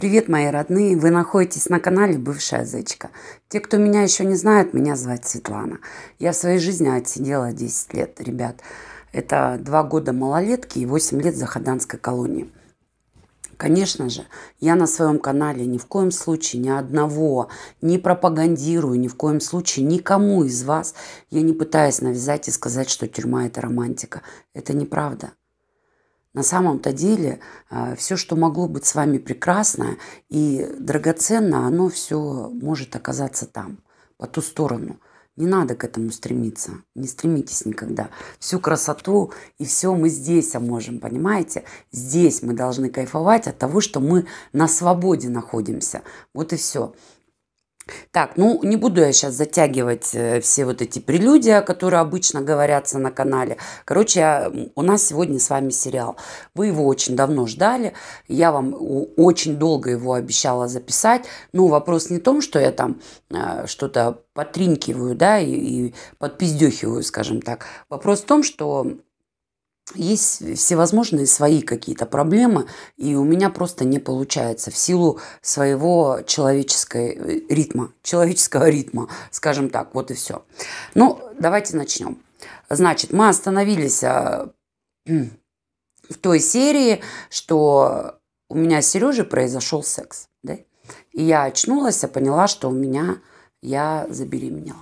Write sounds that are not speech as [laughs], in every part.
Привет, мои родные! Вы находитесь на канале «Бывшая зычка». Те, кто меня еще не знает, меня звать Светлана. Я в своей жизни отсидела 10 лет, ребят. Это 2 года малолетки и 8 лет заходанской колонии. Конечно же, я на своем канале ни в коем случае ни одного не пропагандирую, ни в коем случае никому из вас. Я не пытаюсь навязать и сказать, что тюрьма – это романтика. Это неправда. На самом-то деле а, все, что могло быть с вами прекрасно и драгоценно, оно все может оказаться там, по ту сторону. Не надо к этому стремиться, не стремитесь никогда. Всю красоту и все мы здесь можем, понимаете? Здесь мы должны кайфовать от того, что мы на свободе находимся. Вот и все. Так, ну не буду я сейчас затягивать э, все вот эти прелюдия, которые обычно говорятся на канале. Короче, у нас сегодня с вами сериал. Вы его очень давно ждали. Я вам очень долго его обещала записать. Ну, вопрос не в том, что я там э, что-то потринкиваю, да, и, и подпиздехиваю, скажем так. Вопрос в том, что есть всевозможные свои какие-то проблемы, и у меня просто не получается в силу своего человеческого э, ритма, человеческого ритма, скажем так, вот и все. Ну, давайте начнем. Значит, мы остановились а, в той серии, что у меня с Сережей произошел секс, да? И я очнулась, я поняла, что у меня я забеременела.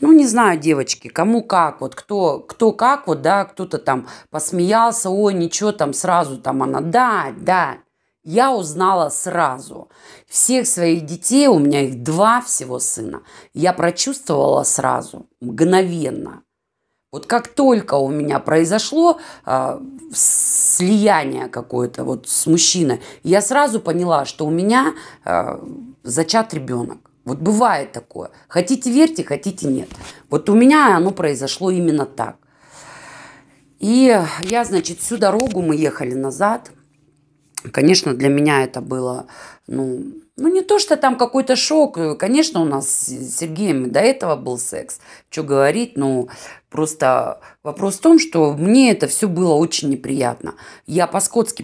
Ну, не знаю, девочки, кому как, вот кто, кто как, вот, да, кто-то там посмеялся, ой, ничего, там сразу там она, да, да, я узнала сразу. Всех своих детей, у меня их два всего сына, я прочувствовала сразу, мгновенно. Вот как только у меня произошло э, слияние какое-то вот с мужчиной, я сразу поняла, что у меня э, зачат ребенок. Вот бывает такое. Хотите верьте, хотите нет. Вот у меня оно произошло именно так. И я, значит, всю дорогу мы ехали назад. Конечно, для меня это было, ну, ну не то, что там какой-то шок. Конечно, у нас с Сергеем до этого был секс. Что говорить, ну, просто вопрос в том, что мне это все было очень неприятно. Я по-скотски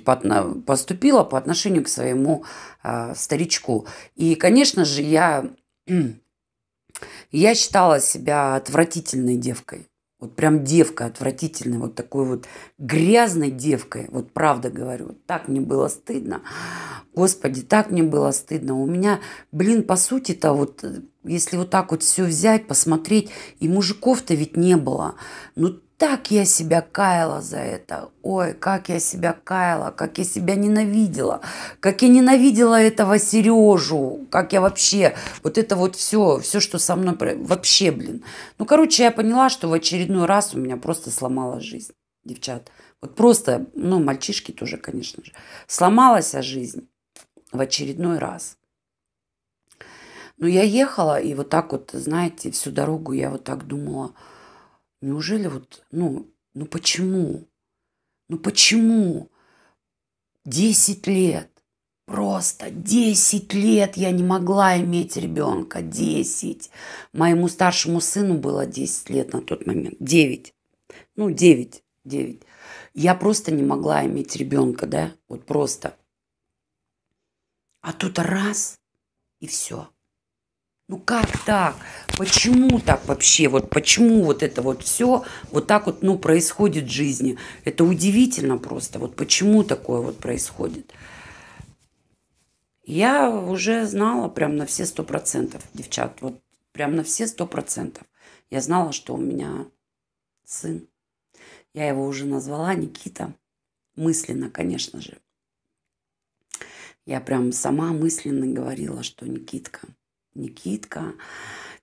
поступила по отношению к своему э, старичку. И, конечно же, я, я считала себя отвратительной девкой. Вот прям девка отвратительная, вот такой вот грязной девкой, вот правда говорю, так мне было стыдно. Господи, так мне было стыдно. У меня, блин, по сути-то вот, э, если вот так вот все взять, посмотреть, и мужиков-то ведь не было. Ну, так я себя каяла за это. Ой, как я себя каяла, как я себя ненавидела, как я ненавидела этого Сережу, как я вообще, вот это вот все, все, что со мной, вообще, блин. Ну, короче, я поняла, что в очередной раз у меня просто сломала жизнь, девчат. Вот просто, ну, мальчишки тоже, конечно же. Сломалась жизнь в очередной раз. Но ну, я ехала, и вот так вот, знаете, всю дорогу я вот так думала – Неужели вот, ну, ну почему? Ну почему? Десять лет. Просто десять лет я не могла иметь ребенка. десять Моему старшему сыну было десять лет на тот момент. девять, Ну, девять девять, Я просто не могла иметь ребенка, да? Вот просто. А тут раз и все. Ну как так? Почему так вообще? Вот почему вот это вот все вот так вот ну, происходит в жизни? Это удивительно просто. Вот почему такое вот происходит? Я уже знала прям на все сто процентов, девчат, вот прям на все сто процентов. Я знала, что у меня сын. Я его уже назвала Никита. Мысленно, конечно же. Я прям сама мысленно говорила, что Никитка – Никитка.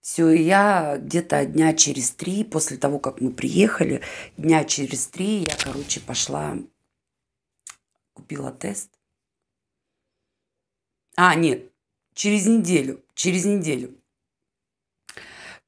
Все, и я где-то дня через три, после того, как мы приехали, дня через три я, короче, пошла, купила тест. А, нет, через неделю, через неделю.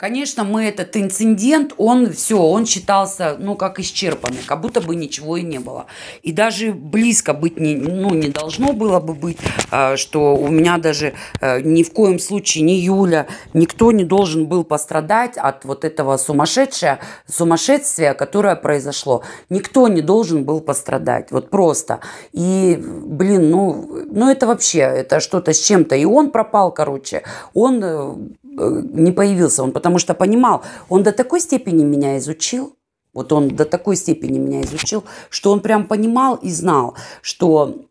Конечно, мы этот инцидент, он все, он считался, ну, как исчерпанный, как будто бы ничего и не было. И даже близко быть не, ну, не должно было бы быть, а, что у меня даже э, ни в коем случае ни Юля, никто не должен был пострадать от вот этого сумасшедшего, сумасшествия, которое произошло. Никто не должен был пострадать, вот просто. И, блин, ну, ну это вообще, это что-то с чем-то. И он пропал, короче, он э, не появился он, потому что понимал, он до такой степени меня изучил, вот он до такой степени меня изучил, что он прям понимал и знал, что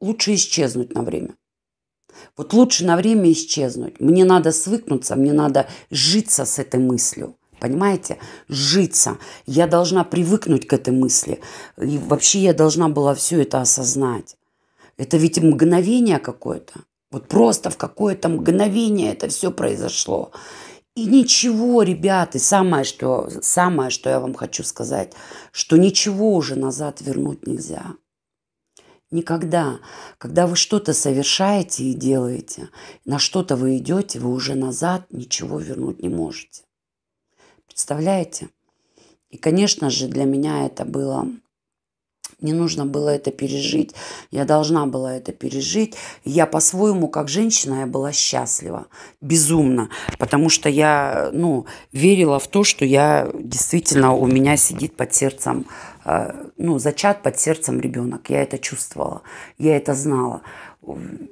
лучше исчезнуть на время. Вот лучше на время исчезнуть. Мне надо свыкнуться, мне надо житься с этой мыслью. Понимаете? Житься. Я должна привыкнуть к этой мысли. И вообще я должна была все это осознать. Это ведь мгновение какое-то. Вот просто в какое-то мгновение это все произошло. И ничего, ребята, и самое что, самое, что я вам хочу сказать, что ничего уже назад вернуть нельзя. Никогда. Когда вы что-то совершаете и делаете, на что-то вы идете, вы уже назад ничего вернуть не можете. Представляете? И, конечно же, для меня это было мне нужно было это пережить, я должна была это пережить. Я по-своему, как женщина, я была счастлива, безумно, потому что я ну, верила в то, что я действительно у меня сидит под сердцем, э, ну, зачат под сердцем ребенок. Я это чувствовала, я это знала.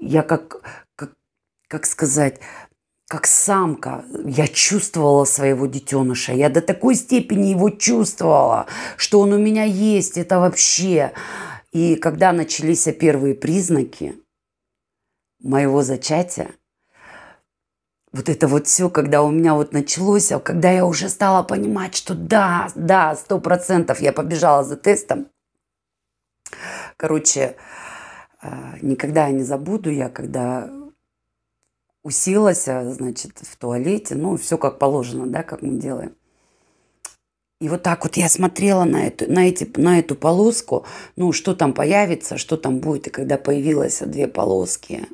Я как, как, как сказать, как самка. Я чувствовала своего детеныша. Я до такой степени его чувствовала, что он у меня есть. Это вообще. И когда начались первые признаки моего зачатия, вот это вот все, когда у меня вот началось, а когда я уже стала понимать, что да, да, сто процентов я побежала за тестом. Короче, э, никогда я не забуду я, когда уселась, а, значит, в туалете, ну, все как положено, да, как мы делаем. И вот так вот я смотрела на эту, на, эти, на эту полоску, ну, что там появится, что там будет. И когда появилось две полоски,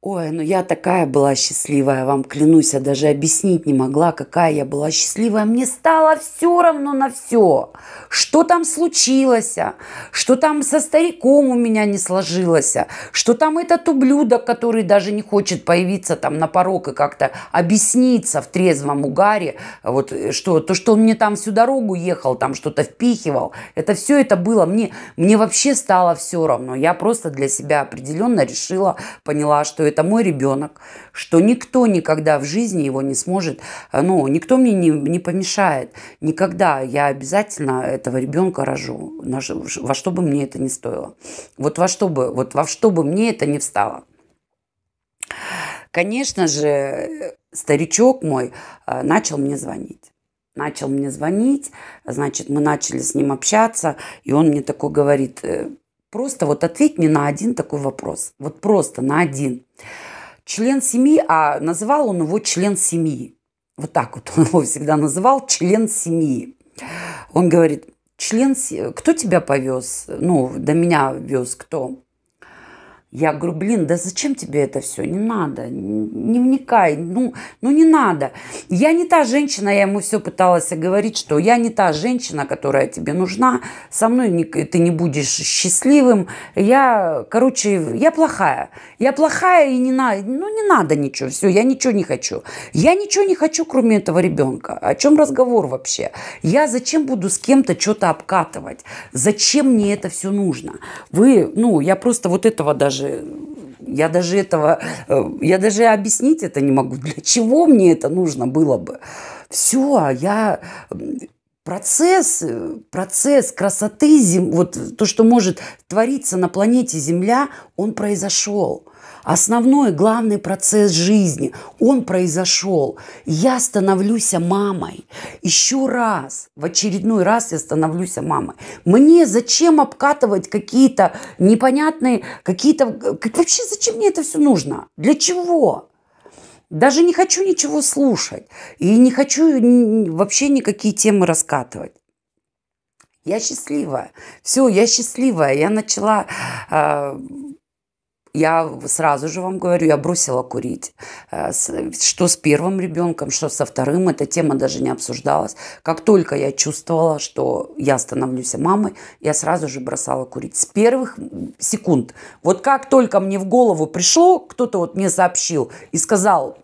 Ой, ну я такая была счастливая, вам клянусь, я даже объяснить не могла, какая я была счастливая. Мне стало все равно на все. Что там случилось, а? что там со стариком у меня не сложилось, а? что там этот ублюдок, который даже не хочет появиться там на порог и как-то объясниться в трезвом угаре, вот э, что, то, что он мне там всю дорогу ехал, там что-то впихивал, это все это было. Мне, мне вообще стало все равно. Я просто для себя определенно решила, поняла, что это мой ребенок, что никто никогда в жизни его не сможет, э, ну, никто мне не, не помешает. Никогда я обязательно этого ребенка рожу, во что бы мне это ни стоило. Вот во что бы, вот во что бы мне это не встало. Конечно же, старичок мой э, начал мне звонить начал мне звонить, значит, мы начали с ним общаться, и он мне такой говорит, э, Просто вот ответь мне на один такой вопрос. Вот просто на один. Член семьи, а называл он его член семьи. Вот так вот он [laughs] его всегда называл, член семьи. Он говорит, член, кто тебя повез? Ну, до меня вез кто? Я говорю, блин, да зачем тебе это все? Не надо, не вникай, ну, ну не надо. Я не та женщина, я ему все пыталась говорить, что я не та женщина, которая тебе нужна, со мной не, ты не будешь счастливым. Я, короче, я плохая. Я плохая и не надо, ну не надо ничего, все, я ничего не хочу. Я ничего не хочу, кроме этого ребенка. О чем разговор вообще? Я зачем буду с кем-то что-то обкатывать? Зачем мне это все нужно? Вы, ну, я просто вот этого даже даже я даже этого, э, я даже объяснить это не могу. [laughs] Для чего мне это нужно было бы? Все, а я процесс, э, процесс красоты, зем, вот то, что может твориться на планете Земля, он произошел. Основной, главный процесс жизни, он произошел. Я становлюсь мамой. Еще раз, в очередной раз я становлюсь мамой. Мне зачем обкатывать какие-то непонятные, какие-то... Как, вообще зачем мне это все нужно? Для чего? Даже не хочу ничего слушать. И не хочу вообще никакие темы раскатывать. Я счастливая. Все, я счастливая. Я начала э, я сразу же вам говорю, я бросила курить. Э, что с первым ребенком, что со вторым, эта тема даже не обсуждалась. Как только я чувствовала, что я становлюсь мамой, я сразу же бросала курить. С первых секунд. Вот как только мне в голову пришло, кто-то вот мне сообщил и сказал,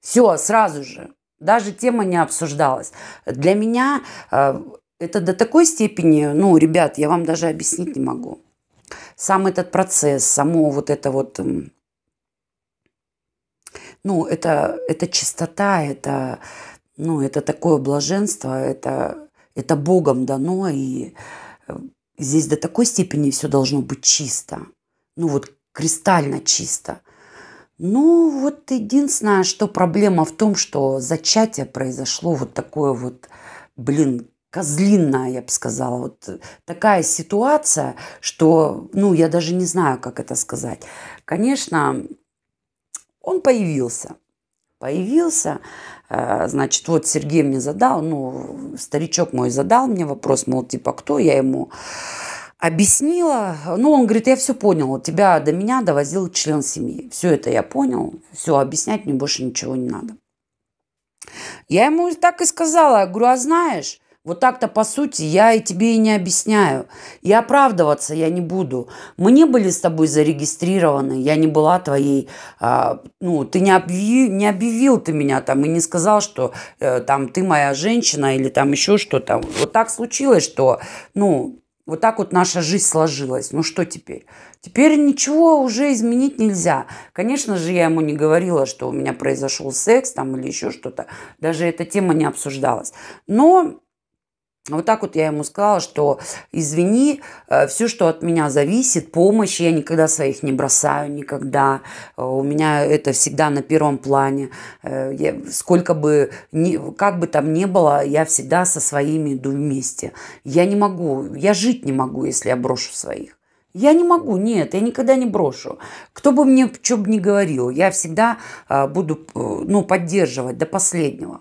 все, сразу же. Даже тема не обсуждалась. Для меня э, это до такой степени, ну, ребят, я вам даже объяснить не могу сам этот процесс, само вот это вот, эм, ну, это, это чистота, это, ну, это такое блаженство, это, это Богом дано, и э, здесь до такой степени все должно быть чисто, ну, вот кристально чисто. Ну, вот единственное, что проблема в том, что зачатие произошло вот такое вот, блин, козлинная, я бы сказала, вот такая ситуация, что, ну, я даже не знаю, как это сказать. Конечно, он появился. Появился, э, значит, вот Сергей мне задал, ну, старичок мой задал мне вопрос, мол, типа, кто я ему объяснила. Ну, он говорит, я все понял, тебя до меня довозил член семьи. Все это я понял, все, объяснять мне больше ничего не надо. Я ему так и сказала, я говорю, а знаешь, вот так-то, по сути, я и тебе и не объясняю. И оправдываться я не буду. Мы не были с тобой зарегистрированы, я не была твоей... А, ну, ты не объявил, не объявил ты меня там и не сказал, что э, там ты моя женщина или там еще что-то. Вот так случилось, что, ну, вот так вот наша жизнь сложилась. Ну что теперь? Теперь ничего уже изменить нельзя. Конечно же, я ему не говорила, что у меня произошел секс там или еще что-то. Даже эта тема не обсуждалась. Но вот так вот я ему сказала, что извини, э, все, что от меня зависит, помощь, я никогда своих не бросаю, никогда. Э, у меня это всегда на первом плане. Э, я, сколько бы, как бы там ни было, я всегда со своими иду вместе. Я не могу, я жить не могу, если я брошу своих. Я не могу, нет, я никогда не брошу. Кто бы мне что бы ни говорил, я всегда буду ну, поддерживать до последнего.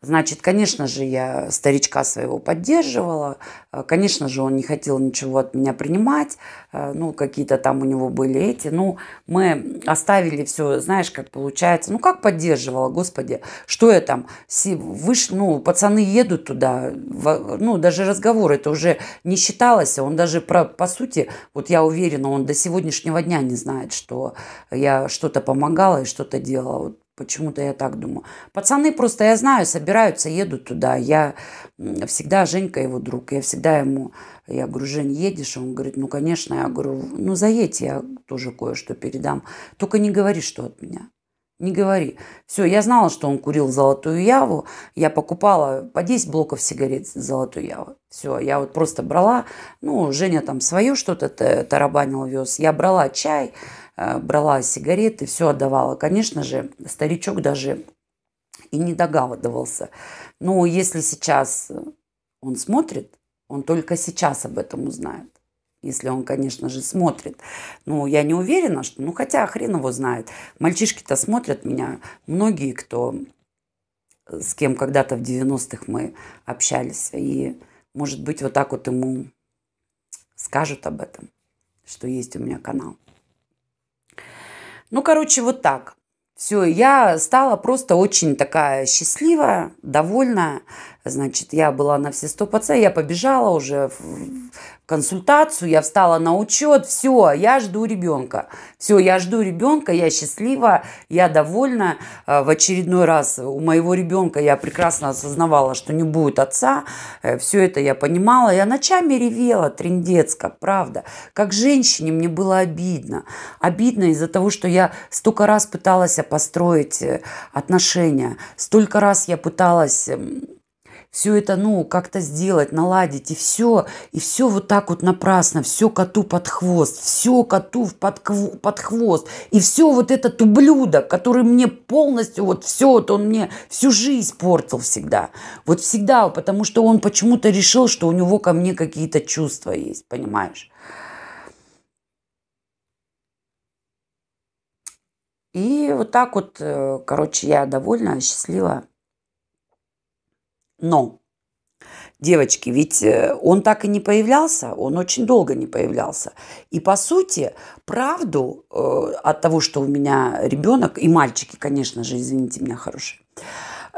Значит, конечно же, я старичка своего поддерживала, э, конечно же, он не хотел ничего от меня принимать, э, ну, какие-то там у него были эти, ну, мы оставили все, знаешь, как получается, ну, как поддерживала, господи, что я там, выш, ну, пацаны едут туда, ну, даже разговор это уже не считалось, он даже, про, по сути, вот я уверена, он до сегодняшнего дня не знает, что я что-то помогала и что-то делала, вот Почему-то я так думаю. Пацаны просто, я знаю, собираются, едут туда. Я всегда, Женька его друг, я всегда ему, я говорю, Жень, едешь? Он говорит, ну, конечно. Я говорю, ну, заедь, я тоже кое-что передам. Только не говори, что от меня. Не говори. Все, я знала, что он курил золотую яву. Я покупала по 10 блоков сигарет золотую яву. Все, я вот просто брала. Ну, Женя там свое что-то тарабанил, вез. Я брала чай, Э, брала сигареты, все отдавала. Конечно же, старичок даже и не догадывался. Но если сейчас он смотрит, он только сейчас об этом узнает. Если он, конечно же, смотрит. Ну, я не уверена, что... Ну, хотя хрен его знает. Мальчишки-то смотрят меня. Многие, кто... Э, с кем когда-то в 90-х мы общались. И, может быть, вот так вот ему скажут об этом, что есть у меня канал. Ну, короче, вот так. Все, я стала просто очень такая счастливая, довольная, Значит, я была на все сто 100%, я побежала уже в консультацию, я встала на учет, все, я жду ребенка. Все, я жду ребенка, я счастлива, я довольна. Э, в очередной раз у моего ребенка я прекрасно осознавала, что не будет отца. Э, все это я понимала. Я ночами ревела, трендец, как правда. Как женщине мне было обидно. Обидно из-за того, что я столько раз пыталась построить э, отношения, столько раз я пыталась эм, все это, ну, как-то сделать, наладить, и все, и все вот так вот напрасно, все коту под хвост, все коту в под, под хвост, и все вот этот ублюдок, который мне полностью, вот все, вот он мне всю жизнь портил всегда, вот всегда, потому что он почему-то решил, что у него ко мне какие-то чувства есть, понимаешь? И вот так вот, э, короче, я довольна, счастлива. Но, девочки, ведь э, он так и не появлялся, он очень долго не появлялся. И, по сути, правду э, от того, что у меня ребенок, и мальчики, конечно же, извините меня, хорошие,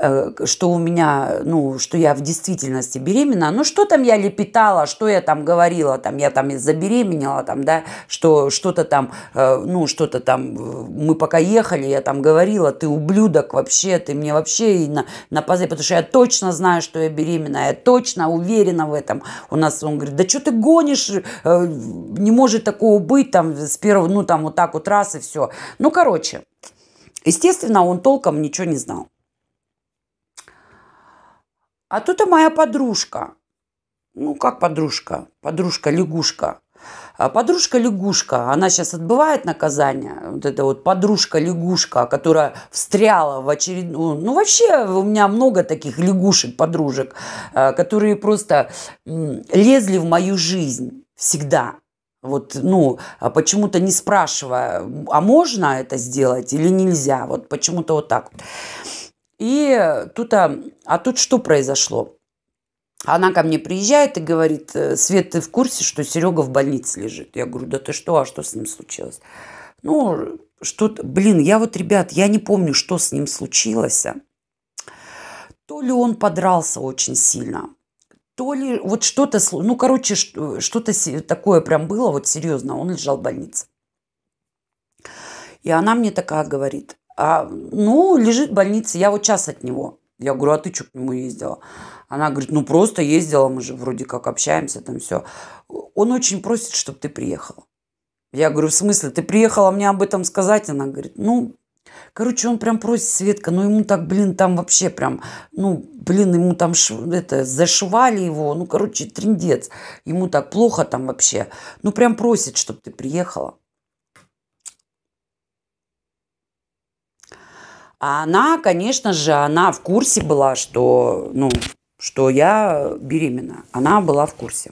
Э, что у меня, ну, что я в действительности беременна. Ну, что там я лепетала, что я там говорила, там, я там и забеременела, там, да, что что-то там, э, ну, что-то там, э, мы пока ехали, я там говорила, ты ублюдок вообще, ты мне вообще и на, на позы, потому что я точно знаю, что я беременна, я точно уверена в этом. У нас, он говорит, да что ты гонишь, не может такого быть, там, с первого, ну, там, вот так вот раз и все. Ну, короче, естественно, он толком ничего не знал. А тут и моя подружка. Ну, как подружка? Подружка-лягушка. А подружка-лягушка, она сейчас отбывает наказание, вот эта вот подружка-лягушка, которая встряла в очередную... Ну, вообще у меня много таких лягушек-подружек, а, которые просто лезли в мою жизнь всегда. Вот, ну, а почему-то не спрашивая, а можно это сделать или нельзя, вот почему-то вот так вот. И тут, а, а тут что произошло? Она ко мне приезжает и говорит, «Э, Свет, ты в курсе, что Серега в больнице лежит? Я говорю, да ты что, а что с ним случилось? Ну, что-то, блин, я вот, ребят, я не помню, что с ним случилось. А. То ли он подрался очень сильно, то ли вот что-то, ну, короче, что-то такое прям было, вот серьезно, он лежал в больнице. И она мне такая говорит, а, ну, лежит в больнице, я вот час от него. Я говорю, а ты что к нему ездила? Она говорит, ну просто ездила, мы же вроде как общаемся, там все. Он очень просит, чтобы ты приехала. Я говорю, в смысле, ты приехала мне об этом сказать? Она говорит, ну, короче, он прям просит Светка, ну ему так, блин, там вообще прям, ну, блин, ему там это, зашивали его, ну, короче, трендец. Ему так плохо там вообще. Ну, прям просит, чтобы ты приехала. А она, конечно же, она в курсе была, что, ну, что я беременна. Она была в курсе.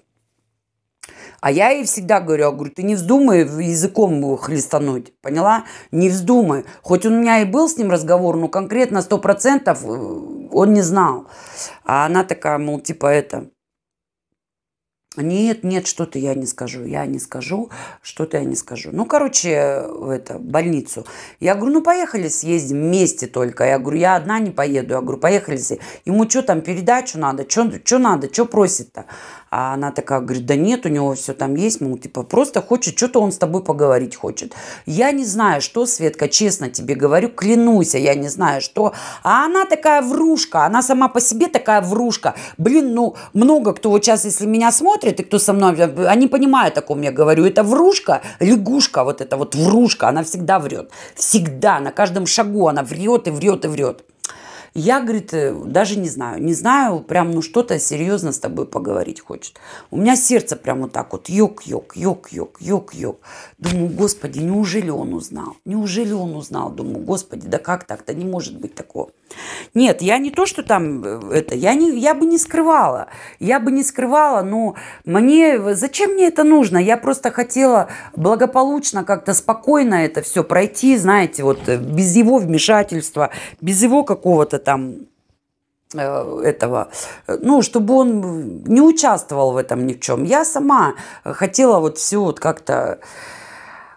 А я ей всегда говорю, я говорю, ты не вздумай языком хлестануть, поняла? Не вздумай. Хоть у меня и был с ним разговор, но конкретно сто процентов э, он не знал. А она такая, мол, типа это, нет, нет, что-то я не скажу, я не скажу, что-то я не скажу. Ну, короче, в это, больницу. Я говорю, ну, поехали съездим вместе только. Я говорю, я одна не поеду. Я говорю, поехали. Ему что там, передачу надо? Что надо? Что просит-то? А она такая говорит, да нет, у него все там есть, мол, типа просто хочет, что-то он с тобой поговорить хочет. Я не знаю, что, Светка, честно тебе говорю, клянусь, я не знаю, что. А она такая врушка, она сама по себе такая врушка. Блин, ну, много кто вот сейчас, если меня смотрит, и кто со мной, они понимают, о ком я говорю. Это врушка, лягушка, вот это вот врушка, она всегда врет. Всегда, на каждом шагу она врет и врет и врет. Я, говорит, э, даже не знаю, не знаю, прям, ну, что-то серьезно с тобой поговорить хочет. У меня сердце прям вот так вот, йок-йок, йок-йок, йок-йок. Думаю, господи, неужели он узнал? Неужели он узнал? Думаю, господи, да как так-то? Не может быть такого. Нет, я не то, что там э, это, я, не, я бы не скрывала, я бы не скрывала, но мне, зачем мне это нужно? Я просто хотела благополучно, как-то спокойно это все пройти, знаете, вот э, без его вмешательства, без его какого-то там э, этого, ну, чтобы он не участвовал в этом ни в чем. Я сама хотела вот все вот как-то...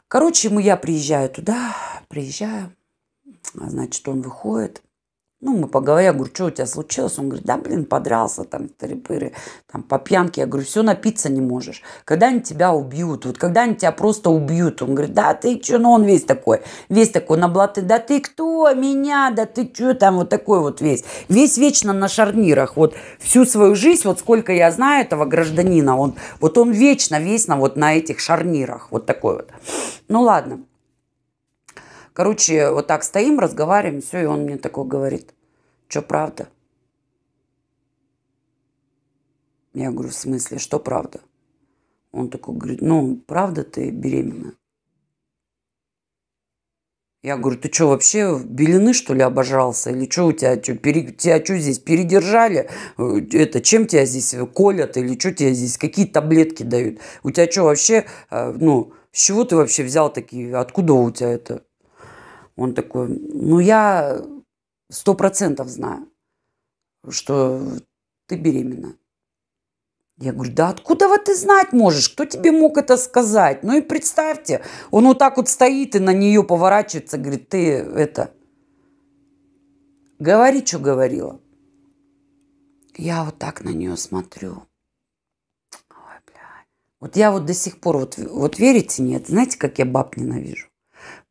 Короче, мы, я приезжаю туда, приезжаю, а, значит, он выходит, ну, мы поговорили, я говорю, что у тебя случилось? Он говорит, да, блин, подрался там, тыры там, по пьянке. Я говорю, все, напиться не можешь. Когда они тебя убьют? Вот когда они тебя просто убьют? Он говорит, да, ты что? Ну, он весь такой, весь такой на блаты. Да ты кто? Меня? Да ты что там? Вот такой вот весь. Весь вечно на шарнирах. Вот всю свою жизнь, вот сколько я знаю этого гражданина, он, вот он вечно, вечно вот на этих шарнирах. Вот такой вот. Ну, ладно. Короче, вот так стоим, разговариваем, все, и он мне такой говорит, что правда? Я говорю, в смысле, что правда? Он такой говорит, ну, правда ты беременна? Я говорю, ты что, вообще белины, что ли, обожрался? Или что у тебя, что, пере, тебя что здесь передержали? Э, это, чем тебя здесь колят? Или что тебе здесь, какие таблетки дают? У тебя что вообще, э, ну, с чего ты вообще взял такие, откуда у тебя это? Он такой, ну я сто процентов знаю, что ты беременна. Я говорю, да откуда вот ты знать можешь? Кто тебе мог это сказать? Ну и представьте, он вот так вот стоит и на нее поворачивается, говорит, ты это, говори, что говорила. Я вот так на нее смотрю. Ой, блядь. Вот я вот до сих пор, вот, вот верите, нет, знаете, как я баб ненавижу?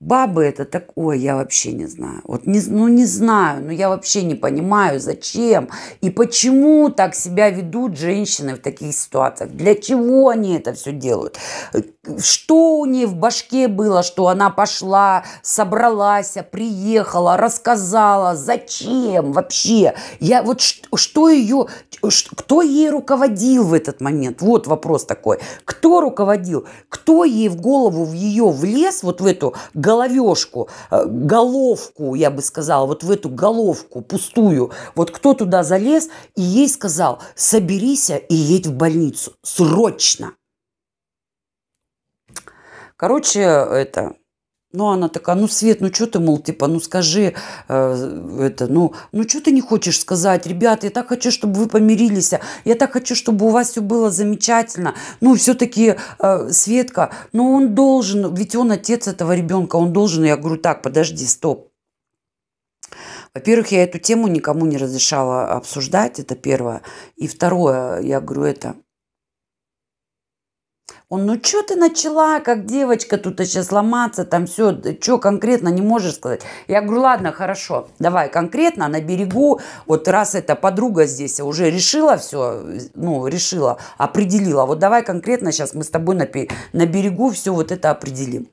Бабы это такое, я вообще не знаю. Вот не, ну не знаю, ну я вообще не понимаю, зачем и почему так себя ведут женщины в таких ситуациях. Для чего они это все делают? Что у нее в башке было, что она пошла, собралась, приехала, рассказала, зачем вообще? Я вот что, что ее, кто ей руководил в этот момент? Вот вопрос такой. Кто руководил? Кто ей в голову в ее влез, вот в эту головешку, э, головку, я бы сказала, вот в эту головку пустую. Вот кто туда залез и ей сказал, соберись и едь в больницу срочно. Короче, это ну, она такая, ну, Свет, ну, что ты, мол, типа, ну, скажи, э, это, ну, ну, что ты не хочешь сказать? Ребята, я так хочу, чтобы вы помирились, я так хочу, чтобы у вас все было замечательно. Ну, все-таки, э, Светка, ну, он должен, ведь он отец этого ребенка, он должен. Я говорю, так, подожди, стоп. Во-первых, я эту тему никому не разрешала обсуждать, это первое. И второе, я говорю, это, он, ну что ты начала, как девочка тут сейчас ломаться, там все, что конкретно не можешь сказать. Я говорю, ладно, хорошо, давай конкретно на берегу, вот раз эта подруга здесь уже решила все, ну, решила, определила, вот давай конкретно сейчас мы с тобой на, на берегу все вот это определим.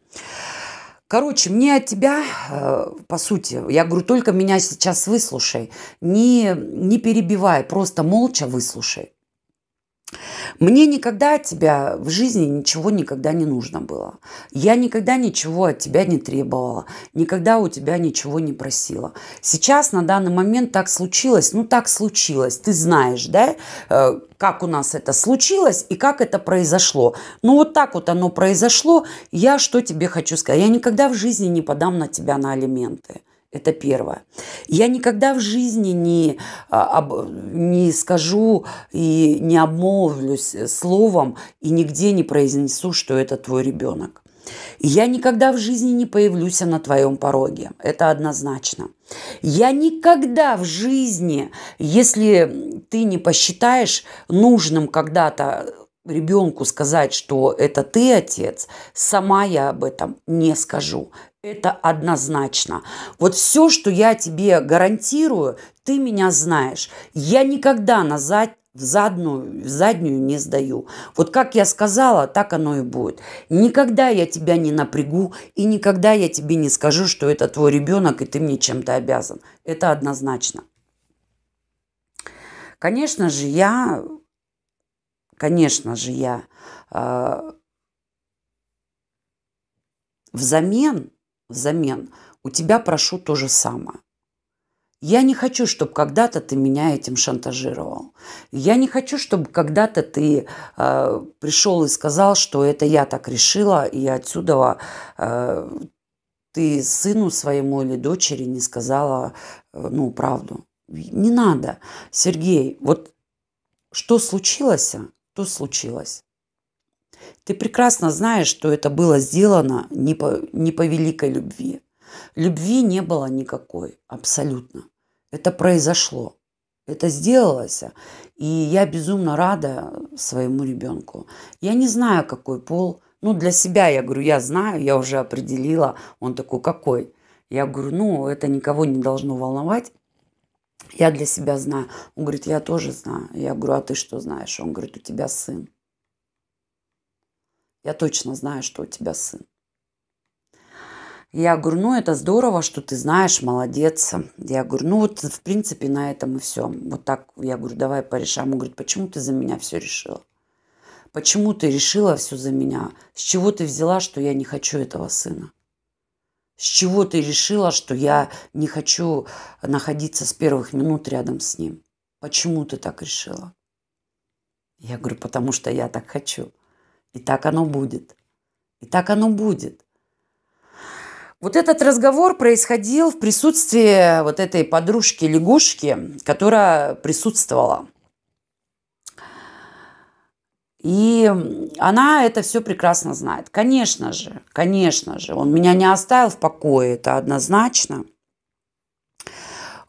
Короче, мне от тебя, э, по сути, я говорю, только меня сейчас выслушай, не, не перебивай, просто молча выслушай. Мне никогда от тебя в жизни ничего никогда не нужно было. Я никогда ничего от тебя не требовала, никогда у тебя ничего не просила. Сейчас на данный момент так случилось, ну так случилось, ты знаешь, да, э, как у нас это случилось и как это произошло. Ну вот так вот оно произошло, я что тебе хочу сказать, я никогда в жизни не подам на тебя на алименты. Это первое. Я никогда в жизни не, а, не скажу и не обмолвлюсь словом и нигде не произнесу, что это твой ребенок. Я никогда в жизни не появлюсь на твоем пороге. Это однозначно. Я никогда в жизни, если ты не посчитаешь нужным когда-то ребенку сказать, что это ты отец, сама я об этом не скажу. Это однозначно. Вот все, что я тебе гарантирую, ты меня знаешь. Я никогда назад в задную, в заднюю не сдаю. Вот как я сказала, так оно и будет. Никогда я тебя не напрягу и никогда я тебе не скажу, что это твой ребенок и ты мне чем-то обязан. Это однозначно. Конечно же, я, конечно же, я э, взамен взамен у тебя прошу то же самое. Я не хочу, чтобы когда-то ты меня этим шантажировал. Я не хочу, чтобы когда-то ты э, пришел и сказал, что это я так решила, и отсюда э, ты сыну своему или дочери не сказала э, ну, правду. Не надо. Сергей, вот что случилось, а, то случилось. Ты прекрасно знаешь, что это было сделано не по, не по великой любви. Любви не было никакой, абсолютно. Это произошло. Это сделалось. И я безумно рада своему ребенку. Я не знаю, какой пол. Ну, для себя я говорю, я знаю, я уже определила. Он такой, какой? Я говорю, ну, это никого не должно волновать. Я для себя знаю. Он говорит, я тоже знаю. Я говорю, а ты что знаешь? Он говорит, у тебя сын. Я точно знаю, что у тебя сын. Я говорю, ну это здорово, что ты знаешь, молодец. Я говорю, ну вот в принципе на этом и все. Вот так я говорю, давай порешаем. Он говорит, почему ты за меня все решила? Почему ты решила все за меня? С чего ты взяла, что я не хочу этого сына? С чего ты решила, что я не хочу находиться с первых минут рядом с ним? Почему ты так решила? Я говорю, потому что я так хочу. И так оно будет. И так оно будет. Вот этот разговор происходил в присутствии вот этой подружки-лягушки, которая присутствовала. И она это все прекрасно знает. Конечно же, конечно же, он меня не оставил в покое, это однозначно.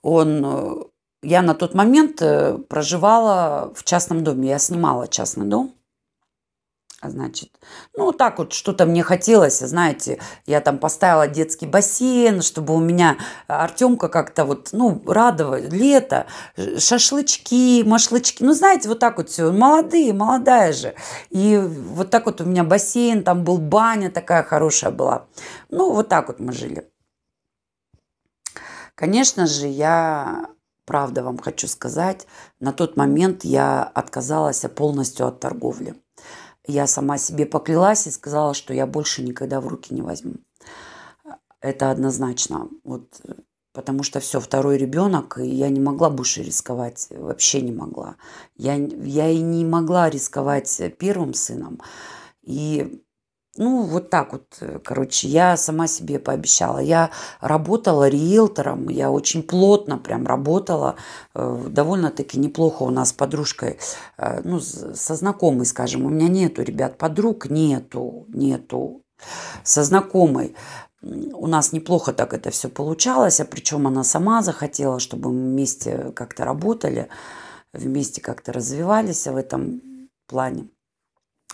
Он, э, я на тот момент э, проживала в частном доме, я снимала частный дом. А значит, ну так вот что-то мне хотелось, знаете, я там поставила детский бассейн, чтобы у меня Артемка как-то вот, ну, радовало, лето, э, шашлычки, машлычки, ну, знаете, вот так вот все, молодые, молодая же. И вот так вот у меня бассейн, там был баня такая хорошая была. Ну, вот так вот мы жили. Конечно же, я правда вам хочу сказать, на тот момент я отказалась полностью от торговли. Я сама себе поклялась и сказала, что я больше никогда в руки не возьму. Это однозначно. Вот, потому что все, второй ребенок, и я не могла больше рисковать, вообще не могла. Я, я и не могла рисковать первым сыном. И ну, вот так вот, э, короче, я сама себе пообещала. Я работала риэлтором, я очень плотно прям работала. Э, довольно-таки неплохо у нас с подружкой, э, ну, со знакомой, скажем. У меня нету, ребят, подруг нету, нету. Со знакомой у нас неплохо так это все получалось, а причем она сама захотела, чтобы мы вместе как-то работали, вместе как-то развивались в этом плане.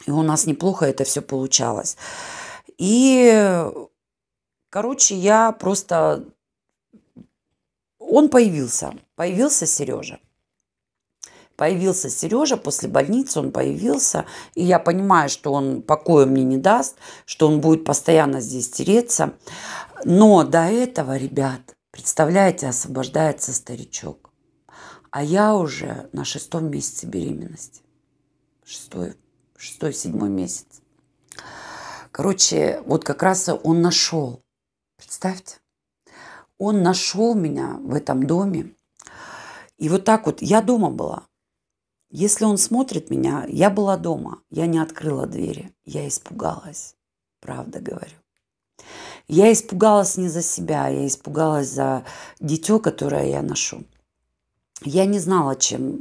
И у нас неплохо это все получалось. И, короче, я просто... Он появился. Появился Сережа. Появился Сережа после больницы, он появился. И я понимаю, что он покоя мне не даст, что он будет постоянно здесь тереться. Но до этого, ребят, представляете, освобождается старичок. А я уже на шестом месяце беременности. Шестой шестой, седьмой месяц. Короче, вот как раз он нашел, представьте, он нашел меня в этом доме. И вот так вот, я дома была. Если он смотрит меня, я была дома, я не открыла двери, я испугалась, правда говорю. Я испугалась не за себя, я испугалась за дитё, которое я ношу. Я не знала, чем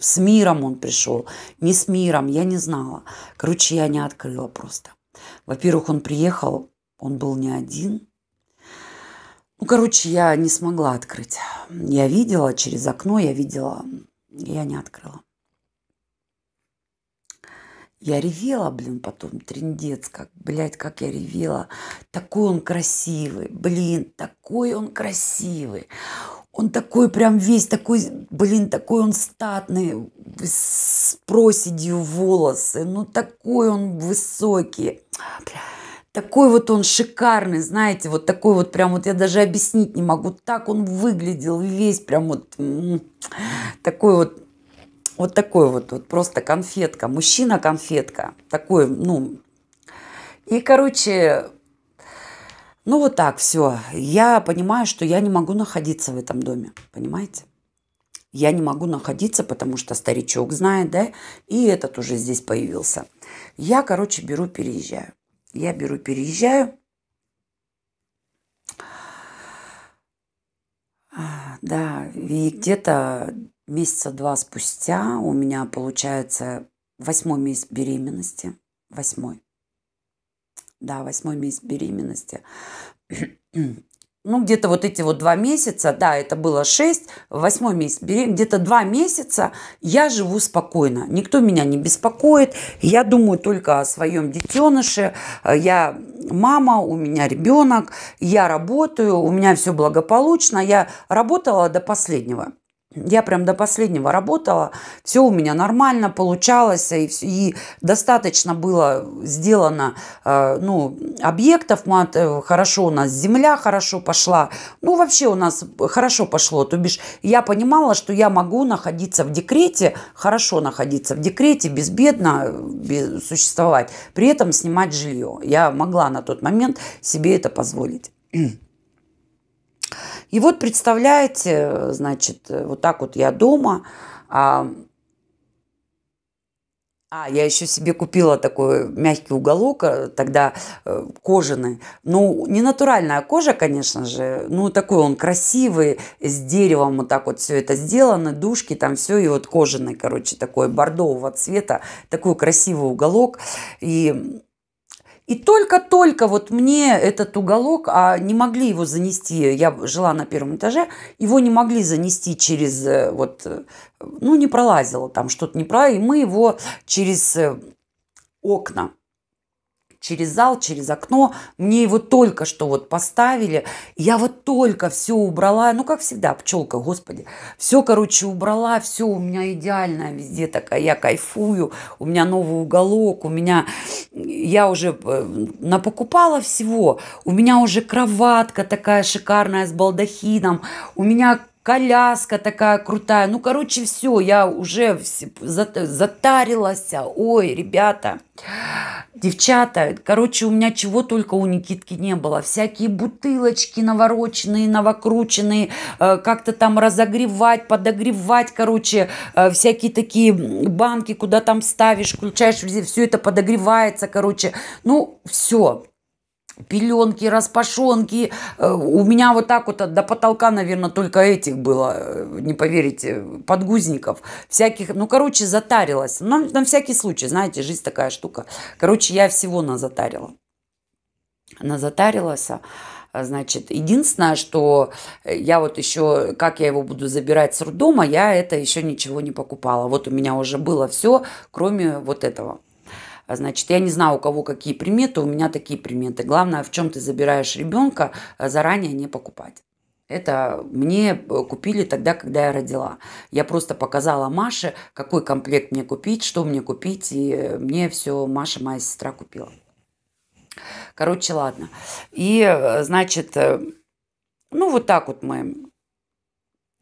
с миром он пришел, не с миром, я не знала. Короче, я не открыла просто. Во-первых, он приехал, он был не один. Ну, короче, я не смогла открыть. Я видела через окно, я видела, я не открыла. Я ревела, блин, потом, трендец, как, блядь, как я ревела. Такой он красивый, блин, такой он красивый он такой прям весь такой, блин, такой он статный, с проседью волосы, ну такой он высокий. такой вот он шикарный, знаете, вот такой вот прям вот я даже объяснить не могу, так он выглядел весь прям вот такой вот вот такой вот, вот просто конфетка, мужчина конфетка, такой, ну, и, короче, ну вот так, все. Я понимаю, что я не могу находиться в этом доме, понимаете? Я не могу находиться, потому что старичок знает, да, и этот уже здесь появился. Я, короче, беру, переезжаю. Я беру, переезжаю. Да, и где-то месяца два спустя у меня получается восьмой месяц беременности. Восьмой да, восьмой месяц беременности. Ну, где-то вот эти вот два месяца, да, это было шесть, восьмой месяц, беременности, где-то два месяца я живу спокойно. Никто меня не беспокоит. Я думаю только о своем детеныше. Я мама, у меня ребенок, я работаю, у меня все благополучно. Я работала до последнего. Я прям до последнего работала, все у меня нормально получалось, и, и достаточно было сделано э, ну, объектов, мы, э, хорошо у нас земля хорошо пошла, ну вообще у нас хорошо пошло, то бишь я понимала, что я могу находиться в декрете, хорошо находиться в декрете, безбедно э, без, существовать, при этом снимать жилье. Я могла на тот момент себе это позволить. И вот представляете, э, значит, э, вот так вот я дома. А, а я еще себе купила такой мягкий уголок, э, тогда кожаный. Ну, не натуральная кожа, конечно же. Ну, такой он красивый, с деревом вот так вот все это сделано, душки там все. И вот кожаный, короче, такой бордового цвета, такой красивый уголок. И и только-только вот мне этот уголок, а не могли его занести, я жила на первом этаже, его не могли занести через э, вот, э, ну не пролазило там что-то не про, и мы его через э, окна через зал, через окно. Мне его только что вот поставили. Я вот только все убрала. Ну, как всегда, пчелка, господи. Все, короче, убрала. Все у меня идеально везде такая. Я кайфую. У меня новый уголок. У меня... Я уже э, напокупала всего. У меня уже кроватка такая шикарная с балдахином. У меня коляска такая крутая. Ну, короче, все, я уже затарилась. Ой, ребята, девчата, короче, у меня чего только у Никитки не было. Всякие бутылочки навороченные, навокрученные, э, как-то там разогревать, подогревать, короче, э, всякие такие банки, куда там ставишь, включаешь, все это подогревается, короче. Ну, все, пеленки, распашонки. Э, у меня вот так вот до потолка, наверное, только этих было, э, не поверите, подгузников. Всяких, ну, короче, затарилась. Но на всякий случай, знаете, жизнь такая штука. Короче, я всего на затарила, на затарилась. А, а, значит, единственное, что э, я вот еще, как я его буду забирать с роддома, я это еще ничего не покупала. Вот у меня уже было все, кроме вот этого. А, значит, я не знаю, у кого какие приметы, у меня такие приметы. Главное, в чем ты забираешь ребенка, а, заранее не покупать. Это мне э, купили тогда, когда я родила. Я просто показала Маше, какой комплект мне купить, что мне купить, и э, мне все Маша, моя сестра, купила. Короче, ладно. И, э, значит, ну вот так вот мы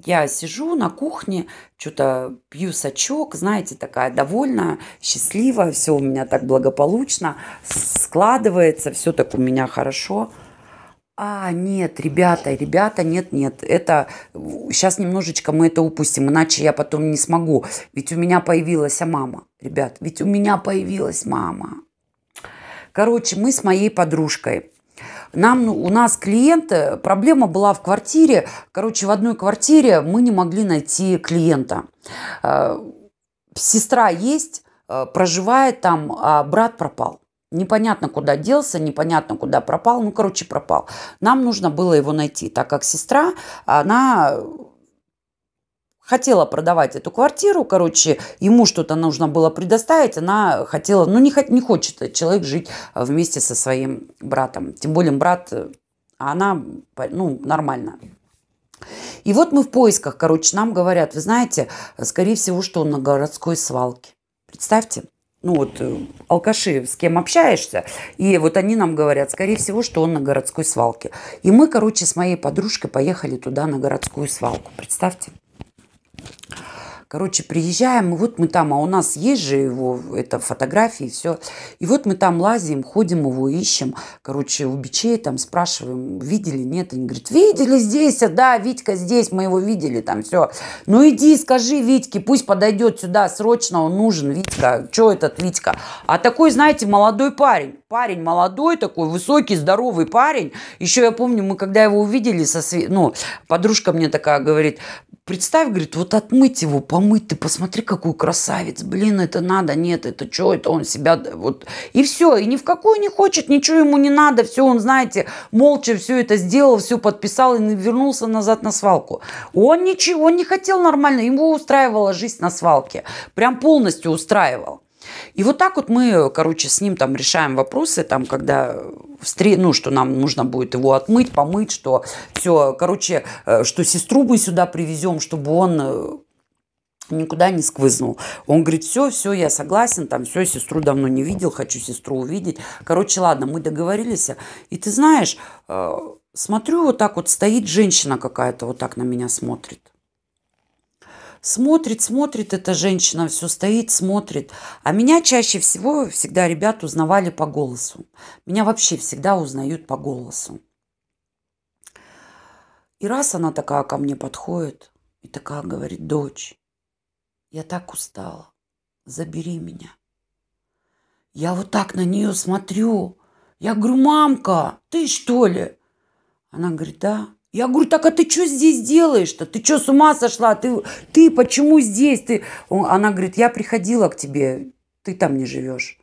я сижу на кухне, что-то пью сачок, знаете, такая довольная, счастливая, все у меня так благополучно, складывается, все так у меня хорошо. А, нет, ребята, ребята, нет, нет, это сейчас немножечко мы это упустим, иначе я потом не смогу. Ведь у меня появилась мама, ребят, ведь у меня появилась мама. Короче, мы с моей подружкой нам, ну, у нас клиенты э, проблема была в квартире. Короче, в одной квартире мы не могли найти клиента. Э, сестра есть, э, проживает там, а брат пропал. Непонятно, куда делся, непонятно, куда пропал. Ну, короче, пропал. Нам нужно было его найти, так как сестра, она хотела продавать эту квартиру, короче, ему что-то нужно было предоставить, она хотела, ну не, не хочет человек жить э, вместе со своим братом, тем более брат, э, а она, ну, нормально. И вот мы в поисках, короче, нам говорят, вы знаете, скорее всего, что он на городской свалке. Представьте, ну вот э, алкаши, с кем общаешься, и вот они нам говорят, скорее всего, что он на городской свалке. И мы, короче, с моей подружкой поехали туда на городскую свалку, представьте. Короче, приезжаем, и вот мы там, а у нас есть же его, это фотографии, все. И вот мы там лазим, ходим его, ищем. Короче, у бичей там спрашиваем, видели, нет? Они говорят, видели здесь, а, да, Витька здесь, мы его видели, там все. Ну иди, скажи Витьке, пусть подойдет сюда, срочно он нужен, Витька. что этот Витька? А такой, знаете, молодой парень. Парень молодой такой, высокий, здоровый парень. Еще я помню, мы когда его увидели, со, ну, подружка мне такая говорит, Представь, говорит, вот отмыть его, помыть, ты посмотри, какой красавец, блин, это надо, нет, это что, это он себя, вот, и все, и ни в какую не хочет, ничего ему не надо, все, он, знаете, молча все это сделал, все подписал и вернулся назад на свалку. Он ничего, он не хотел нормально, ему устраивала жизнь на свалке, прям полностью устраивал. И вот так вот мы, короче, с ним там решаем вопросы, там, когда встретим, ну, что нам нужно будет его отмыть, помыть, что все, короче, э, что сестру мы сюда привезем, чтобы он э, никуда не сквызнул. Он говорит, все, все, я согласен, там, все, сестру давно не видел, хочу сестру увидеть. Короче, ладно, мы договорились. И ты знаешь, э, смотрю, вот так вот стоит женщина какая-то, вот так на меня смотрит. Смотрит, смотрит эта женщина, все стоит, смотрит. А меня чаще всего всегда ребят узнавали по голосу. Меня вообще всегда узнают по голосу. И раз она такая ко мне подходит и такая говорит, дочь, я так устала, забери меня. Я вот так на нее смотрю. Я говорю, мамка, ты что ли? Она говорит, да. Я говорю, так а ты что здесь делаешь-то? Ты что, с ума сошла? Ты, ты почему здесь? Ты... Она говорит, я приходила к тебе, ты там не живешь.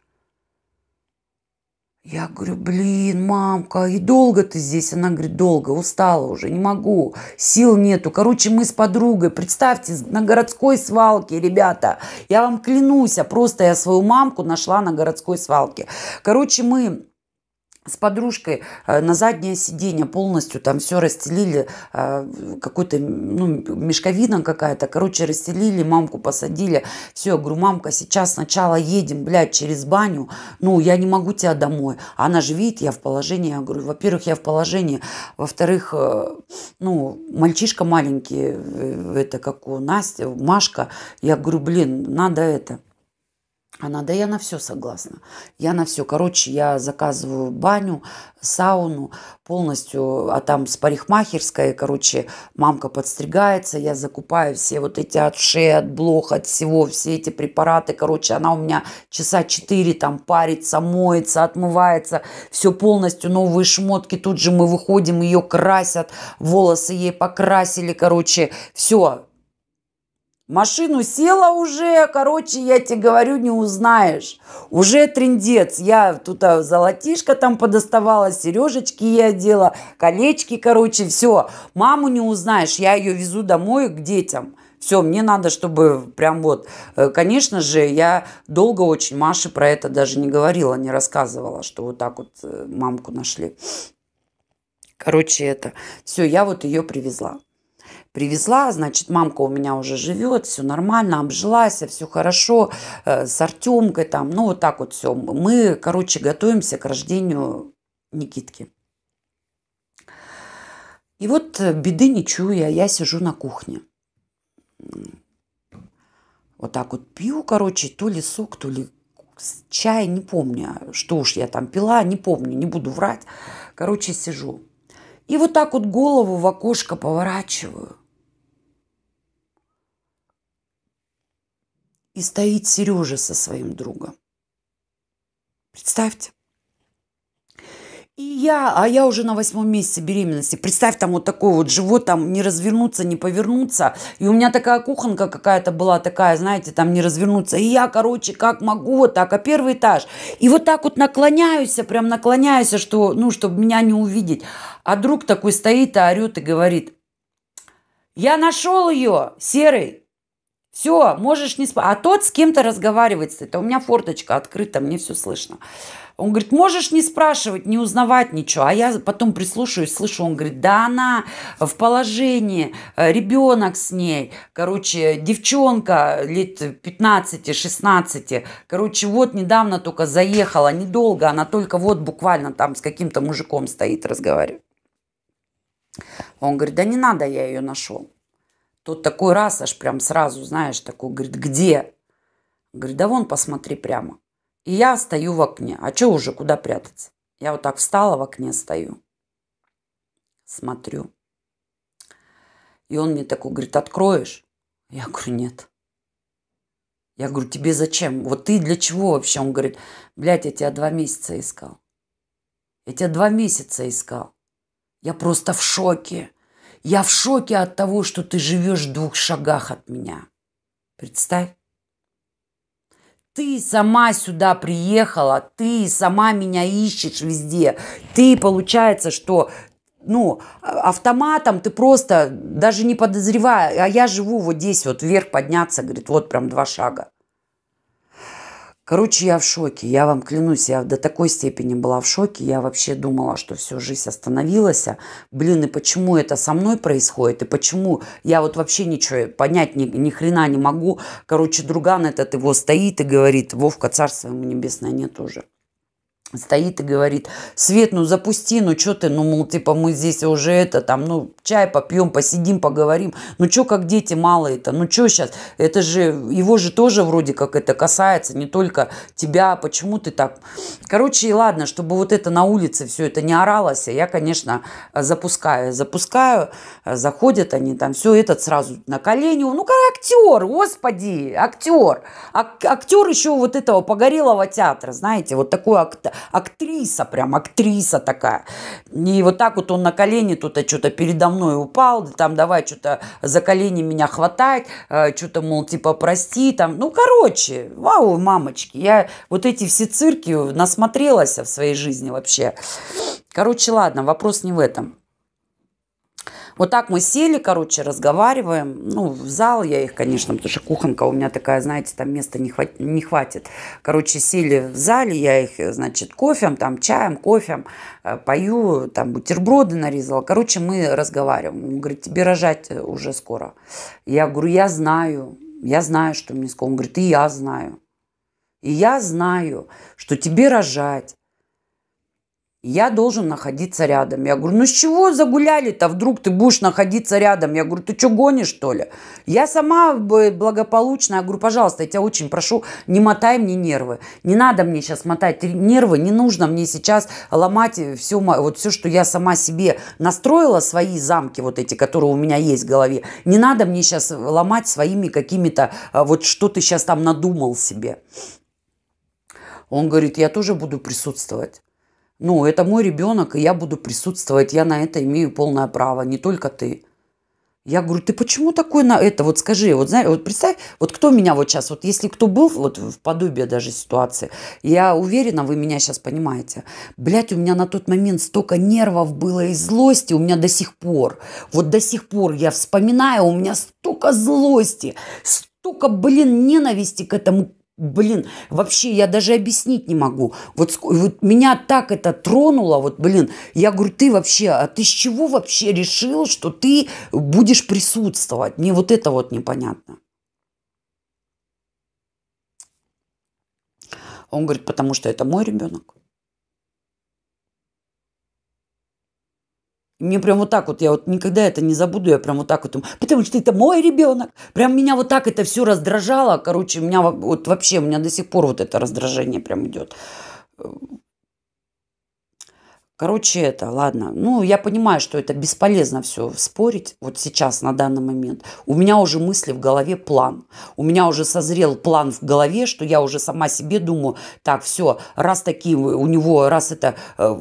Я говорю, блин, мамка, и долго ты здесь? Она говорит, долго, устала уже, не могу, сил нету. Короче, мы с подругой, представьте, на городской свалке, ребята, я вам клянусь, а просто я свою мамку нашла на городской свалке. Короче, мы с подружкой э, на заднее сиденье полностью там все расстелили, э, какой-то ну, мешковина какая-то, короче, расстелили, мамку посадили, все, я говорю, мамка, сейчас сначала едем, блядь, через баню, ну, я не могу тебя домой, она же видит, я в положении, я говорю, во-первых, я в положении, во-вторых, э, ну, мальчишка маленький, это как у Настя, Машка, я говорю, блин, надо это, она, да я на все согласна. Я на все. Короче, я заказываю баню, сауну полностью, а там с парикмахерской, короче, мамка подстригается, я закупаю все вот эти от шеи, от блох, от всего, все эти препараты, короче, она у меня часа 4 там парится, моется, отмывается, все полностью, новые шмотки, тут же мы выходим, ее красят, волосы ей покрасили, короче, все, Машину села уже, короче, я тебе говорю, не узнаешь. Уже трендец. Я тут а, золотишко там подоставала, сережечки я делала, колечки, короче, все. Маму не узнаешь, я ее везу домой к детям. Все, мне надо, чтобы прям вот... Э, конечно же, я долго очень Маше про это даже не говорила, не рассказывала, что вот так вот э, мамку нашли. Короче, это... Все, я вот ее привезла привезла, значит, мамка у меня уже живет, все нормально, обжилась, все хорошо, э, с Артемкой там, ну, вот так вот все. Мы, короче, готовимся к рождению Никитки. И вот э, беды не чую, чуя, я сижу на кухне. Вот так вот пью, короче, то ли сок, то ли чай, не помню, что уж я там пила, не помню, не буду врать. Короче, сижу. И вот так вот голову в окошко поворачиваю. и стоит Сережа со своим другом. Представьте. И я, а я уже на восьмом месяце беременности. Представь, там вот такой вот живот, там не развернуться, не повернуться. И у меня такая кухонка какая-то была такая, знаете, там не развернуться. И я, короче, как могу, вот так, а первый этаж. И вот так вот наклоняюсь, прям наклоняюсь, что, ну, чтобы меня не увидеть. А друг такой стоит, орет и говорит, я нашел ее, серый, все, можешь не спать. А тот с кем-то разговаривает, это у меня форточка открыта, мне все слышно. Он говорит, можешь не спрашивать, не узнавать ничего. А я потом прислушаюсь, слышу, он говорит, да она в положении, э, ребенок с ней, короче, девчонка лет 15-16, короче, вот недавно только заехала, недолго, она только вот буквально там с каким-то мужиком стоит, разговаривает. Он говорит, да не надо, я ее нашел. Тот такой раз аж прям сразу, знаешь, такой, говорит, где? Говорит, да вон посмотри прямо. И я стою в окне. А что уже, куда прятаться? Я вот так встала, в окне стою. Смотрю. И он мне такой говорит, откроешь? Я говорю, нет. Я говорю, тебе зачем? Вот ты для чего вообще? Он говорит, блядь, я тебя два месяца искал. Я тебя два месяца искал. Я просто в шоке. Я в шоке от того, что ты живешь в двух шагах от меня. Представь. Ты сама сюда приехала, ты сама меня ищешь везде. Ты, получается, что ну, автоматом ты просто, даже не подозревая, а я живу вот здесь вот вверх подняться, говорит, вот прям два шага. Короче, я в шоке, я вам клянусь, я до такой степени была в шоке, я вообще думала, что всю жизнь остановилась. Блин, и почему это со мной происходит, и почему я вот вообще ничего понять ни, ни хрена не могу. Короче, друган этот его стоит и говорит, Вовка, царство ему небесное нет уже стоит и говорит, Свет, ну запусти, ну что ты, ну, мол, типа, мы здесь уже это, там, ну, чай попьем, посидим, поговорим, ну, что как дети мало это, ну, что сейчас, это же, его же тоже вроде как это касается, не только тебя, почему ты так, короче, и ладно, чтобы вот это на улице все это не оралось, а я, конечно, запускаю, запускаю, заходят они там, все, этот сразу на колени, ну, как актер, господи, актер, а, актер еще вот этого Погорелого театра, знаете, вот такой актер, актриса, прям актриса такая. И вот так вот он на колени тут а что-то передо мной упал, там давай что-то за колени меня хватать, а что-то, мол, типа прости, там, ну, короче, вау, мамочки, я вот эти все цирки насмотрелась в своей жизни вообще. Короче, ладно, вопрос не в этом. Вот так мы сели, короче, разговариваем. Ну, в зал я их, конечно, потому что кухонка у меня такая, знаете, там места не, хват- не хватит. Короче, сели в зале, я их, значит, кофем, там, чаем, кофем э, пою, там, бутерброды нарезала. Короче, мы разговариваем. Он говорит, тебе рожать э, уже скоро. Я говорю, я знаю, я знаю, что мне скоро. Он говорит, и я знаю. И я знаю, что тебе рожать я должен находиться рядом. Я говорю, ну с чего загуляли-то, вдруг ты будешь находиться рядом? Я говорю, ты что, гонишь, что ли? Я сама благополучная. я говорю, пожалуйста, я тебя очень прошу, не мотай мне нервы. Не надо мне сейчас мотать нервы, не нужно мне сейчас ломать все, вот все, что я сама себе настроила, свои замки вот эти, которые у меня есть в голове. Не надо мне сейчас ломать своими какими-то, а, вот что ты сейчас там надумал себе. Он говорит, я тоже буду присутствовать. Ну, это мой ребенок, и я буду присутствовать, я на это имею полное право, не только ты. Я говорю, ты почему такой на это? Вот скажи, вот, знаешь, вот представь, вот кто меня вот сейчас, вот если кто был вот в подобии даже ситуации, я уверена, вы меня сейчас понимаете. Блять, у меня на тот момент столько нервов было и злости, у меня до сих пор, вот до сих пор я вспоминаю, у меня столько злости, столько, блин, ненависти к этому блин, вообще я даже объяснить не могу. Вот, вот меня так это тронуло, вот, блин, я говорю, ты вообще, а ты с чего вообще решил, что ты будешь присутствовать? Мне вот это вот непонятно. Он говорит, потому что это мой ребенок. Мне прям вот так вот, я вот никогда это не забуду, я прям вот так вот, потому что это мой ребенок. Прям меня вот так это все раздражало, короче, меня вот вообще, у меня до сих пор вот это раздражение прям идет. Короче, это, ладно. Ну, я понимаю, что это бесполезно все спорить вот сейчас, на данный момент. У меня уже мысли в голове план. У меня уже созрел план в голове, что я уже сама себе думаю, так, все, раз такие у него, раз это э,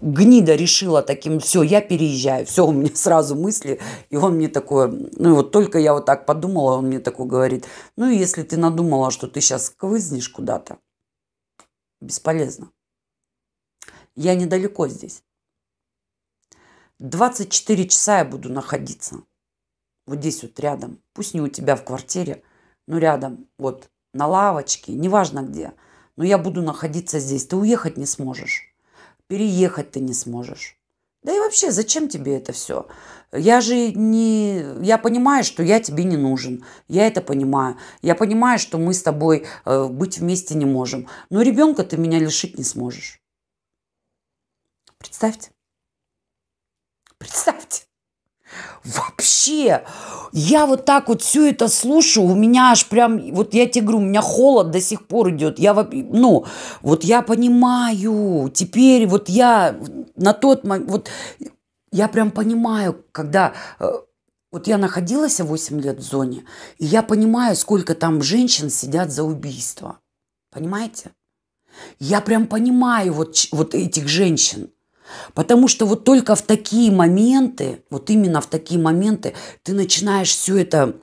гнида решила таким, все, я переезжаю, все, у меня сразу мысли, и он мне такое, ну вот только я вот так подумала, он мне такой говорит, ну если ты надумала, что ты сейчас сквызнешь куда-то, бесполезно. Я недалеко здесь. 24 часа я буду находиться. Вот здесь вот рядом. Пусть не у тебя в квартире, но рядом. Вот на лавочке, неважно где. Но я буду находиться здесь. Ты уехать не сможешь переехать ты не сможешь. Да и вообще, зачем тебе это все? Я же не... Я понимаю, что я тебе не нужен. Я это понимаю. Я понимаю, что мы с тобой э, быть вместе не можем. Но ребенка ты меня лишить не сможешь. Представьте. вообще, я вот так вот все это слушаю, у меня аж прям, вот я тебе говорю, у меня холод до сих пор идет. Я, ну, вот я понимаю, теперь вот я на тот момент, вот я прям понимаю, когда э, вот я находилась 8 лет в зоне, и я понимаю, сколько там женщин сидят за убийство. Понимаете? Я прям понимаю вот, вот этих женщин. Потому что вот только в такие моменты, вот именно в такие моменты ты начинаешь все это,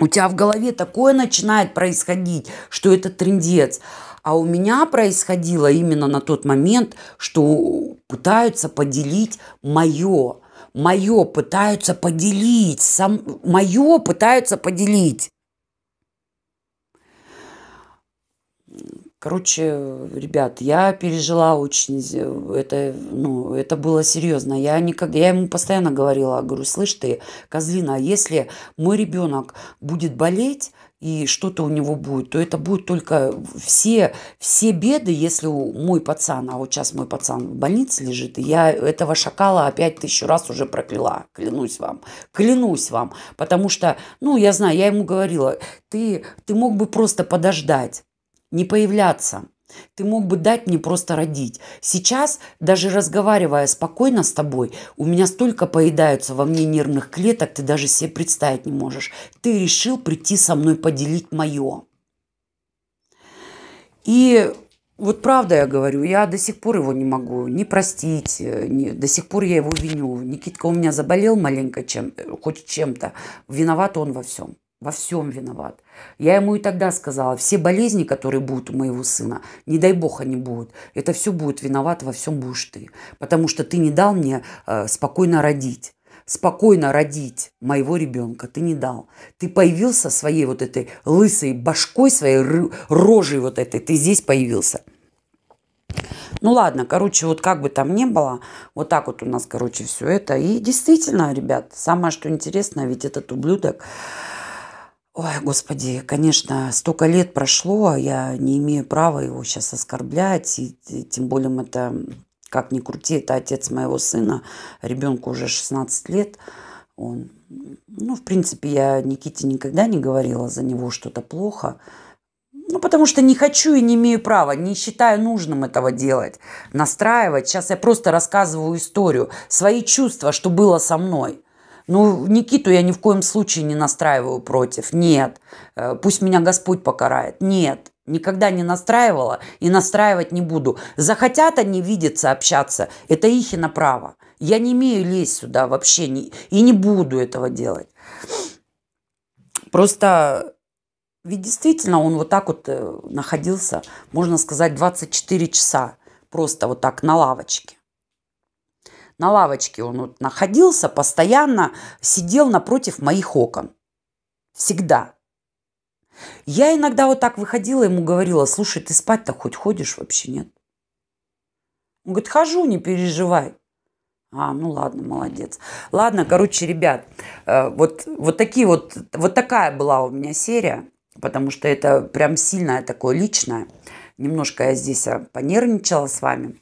у тебя в голове такое начинает происходить, что это трендец. А у меня происходило именно на тот момент, что пытаются поделить мое. Мое пытаются поделить, сам, мое пытаются поделить. Короче, ребят, я пережила очень это, ну, это было серьезно. Я никогда, я ему постоянно говорила, говорю, слышь ты, козлина, а если мой ребенок будет болеть, и что-то у него будет, то это будет только все, все беды, если у мой пацан, а вот сейчас мой пацан в больнице лежит, и я этого шакала опять тысячу раз уже прокляла, клянусь вам, клянусь вам, потому что, ну, я знаю, я ему говорила, ты, ты мог бы просто подождать, не появляться. Ты мог бы дать мне просто родить. Сейчас, даже разговаривая спокойно с тобой, у меня столько поедаются во мне нервных клеток, ты даже себе представить не можешь. Ты решил прийти со мной поделить мое. И вот правда я говорю, я до сих пор его не могу не простить, э, не, до сих пор я его виню. Никитка у меня заболел маленько чем, э, хоть чем-то, виноват он во всем во всем виноват. Я ему и тогда сказала, все болезни, которые будут у моего сына, не дай бог они будут, это все будет виноват, во всем будешь ты. Потому что ты не дал мне э, спокойно родить спокойно родить моего ребенка ты не дал. Ты появился своей вот этой лысой башкой, своей рожей вот этой, ты здесь появился. Ну ладно, короче, вот как бы там ни было, вот так вот у нас, короче, все это. И действительно, ребят, самое что интересно, ведь этот ублюдок, Ой, господи, конечно, столько лет прошло, а я не имею права его сейчас оскорблять, и, и тем более это, как ни крути, это отец моего сына, ребенку уже 16 лет, он, ну, в принципе, я Никите никогда не говорила за него что-то плохо, ну, потому что не хочу и не имею права, не считаю нужным этого делать, настраивать. Сейчас я просто рассказываю историю, свои чувства, что было со мной – ну, Никиту я ни в коем случае не настраиваю против. Нет. Э, пусть меня Господь покарает. Нет. Никогда не настраивала и настраивать не буду. Захотят они видеться, общаться, это их и на право. Я не имею лезть сюда вообще не, и не буду этого делать. Просто ведь действительно он вот так вот э, находился, можно сказать, 24 часа просто вот так на лавочке на лавочке он вот находился, постоянно сидел напротив моих окон. Всегда. Я иногда вот так выходила, ему говорила, слушай, ты спать-то хоть ходишь вообще, нет? Он говорит, хожу, не переживай. А, ну ладно, молодец. Ладно, короче, ребят, э, вот, вот, такие вот, вот такая была у меня серия, потому что это прям сильное такое личное. Немножко я здесь а, понервничала с вами.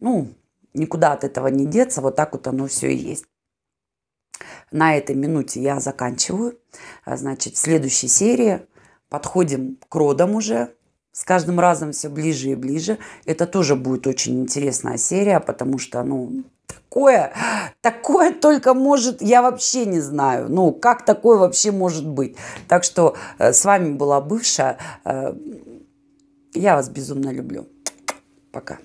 Ну, Никуда от этого не деться, вот так вот оно все и есть. На этой минуте я заканчиваю. А, значит, в следующей серии подходим к родам уже. С каждым разом все ближе и ближе. Это тоже будет очень интересная серия, потому что, ну, такое, такое только может, я вообще не знаю. Ну, как такое вообще может быть? Так что э, с вами была бывшая. Э, я вас безумно люблю. Пока.